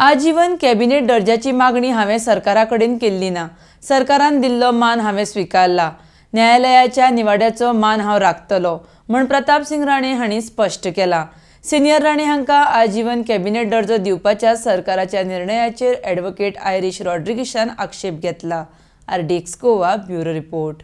आजीवन कॅबिनेट दर्जाची मागणी हांवें सरकारा कडेन केल्ली ना सरकारान दिल्लो मान हांवें स्विकारला न्यायालयाच्या निवाड्याचो मान हांव राखतलो म्हूण प्रताप सिंग राणे हांणी स्पश्ट केला सिनियर राणे हांकां आजीवन कॅबिनेट दर्जो दिवपाच्या सरकाराच्या निर्णयाचेर ॲडव्होकेट आयरीश रॉड्रिगिशान आक्षेप घेतला R D X Goa bureau report